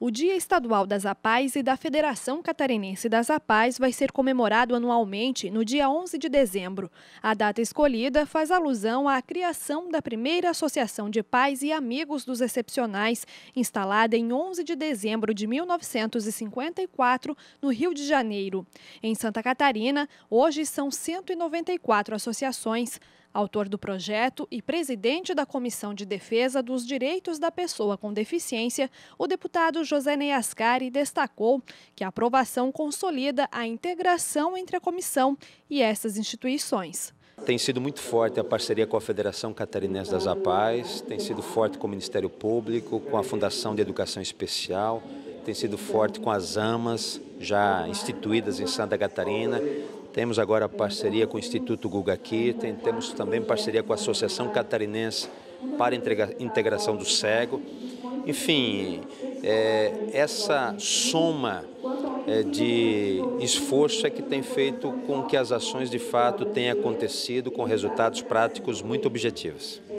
O Dia Estadual das APAES e da Federação Catarinense das APAES vai ser comemorado anualmente no dia 11 de dezembro. A data escolhida faz alusão à criação da primeira Associação de Pais e Amigos dos Excepcionais, instalada em 11 de dezembro de 1954, no Rio de Janeiro. Em Santa Catarina, hoje são 194 associações. Autor do projeto e presidente da Comissão de Defesa dos Direitos da Pessoa com Deficiência, o deputado José Neascari destacou que a aprovação consolida a integração entre a comissão e essas instituições. Tem sido muito forte a parceria com a Federação Catarinense das APAES, tem sido forte com o Ministério Público, com a Fundação de Educação Especial, tem sido forte com as AMAs já instituídas em Santa Catarina, temos agora parceria com o Instituto aqui tem, temos também parceria com a Associação Catarinense para a Integração do Cego. Enfim, é, essa soma é, de esforço é que tem feito com que as ações de fato tenham acontecido com resultados práticos muito objetivos.